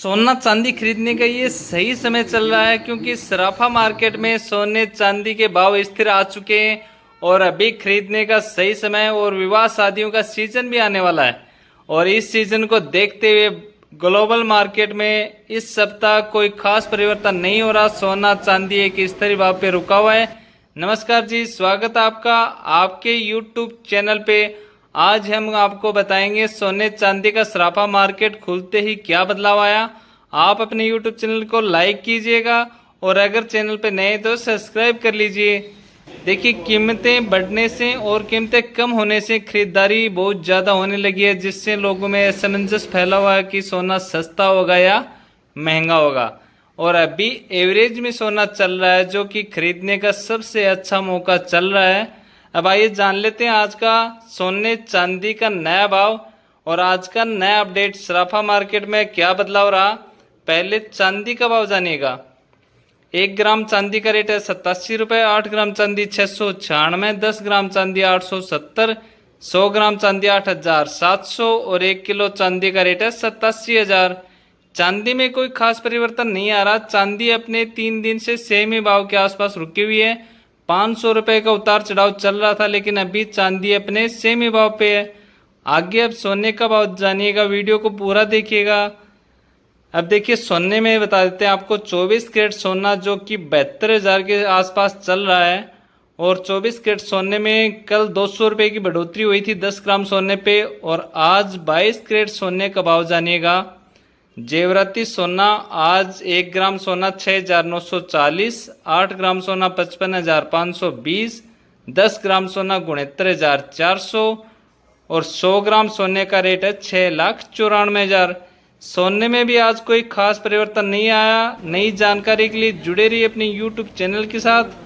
सोना चांदी खरीदने का ये सही समय चल रहा है क्योंकि सराफा मार्केट में सोने चांदी के भाव स्थिर आ चुके हैं और अभी खरीदने का सही समय और विवाह शादियों का सीजन भी आने वाला है और इस सीजन को देखते हुए ग्लोबल मार्केट में इस सप्ताह कोई खास परिवर्तन नहीं हो रहा सोना चांदी एक स्थिर भाव पे रुका हुआ है नमस्कार जी स्वागत है आपका आपके यूट्यूब चैनल पे आज हम आपको बताएंगे सोने चांदी का सराफा मार्केट खुलते ही क्या बदलाव आया आप अपने यूट्यूब चैनल को लाइक कीजिएगा और अगर चैनल पे नए तो सब्सक्राइब कर लीजिए देखिए कीमतें बढ़ने से और कीमतें कम होने से खरीदारी बहुत ज़्यादा होने लगी है जिससे लोगों में असमंजस फैला हुआ है कि सोना सस्ता होगा या महंगा होगा और अभी एवरेज में सोना चल रहा है जो कि खरीदने का सबसे अच्छा मौका चल रहा है अब आइए जान लेते हैं आज का सोने चांदी का नया भाव और आज का नया अपडेट सराफा मार्केट में क्या बदलाव रहा पहले चांदी का भाव जानिएगा एक ग्राम चांदी का रेट है सतासी रुपये आठ ग्राम चांदी छः सौ छियानवे दस ग्राम चांदी आठ सौ सत्तर सौ ग्राम चांदी आठ हजार सात सौ और एक किलो चांदी का रेट है सतासी हजार चांदी में कोई खास परिवर्तन नहीं आ रहा चांदी अपने तीन दिन से सेम ही भाव के आसपास रुकी हुई है पाँच सौ का उतार चढ़ाव चल रहा था लेकिन अभी चांदी अपने सेम ही भाव पे है आगे अब सोने का भाव जानिएगा वीडियो को पूरा देखिएगा अब देखिए सोने में बता देते हैं आपको 24 कैरेट सोना जो कि बहत्तर हज़ार के आसपास चल रहा है और 24 कैरेट सोने में कल दो सौ की बढ़ोतरी हुई थी 10 ग्राम सोने पे और आज 22 कैरेट सोने का भाव जानिएगा जेवराती सोना आज एक ग्राम सोना छः हजार नौ सौ चालीस आठ ग्राम सोना पचपन हजार पाँच सौ बीस दस ग्राम सोना गुणहत्तर हजार चार सौ और सौ ग्राम सोने का रेट है छः लाख चौरानवे हजार सोने में भी आज कोई खास परिवर्तन नहीं आया नई जानकारी के लिए जुड़े रहिए अपने यूट्यूब चैनल के साथ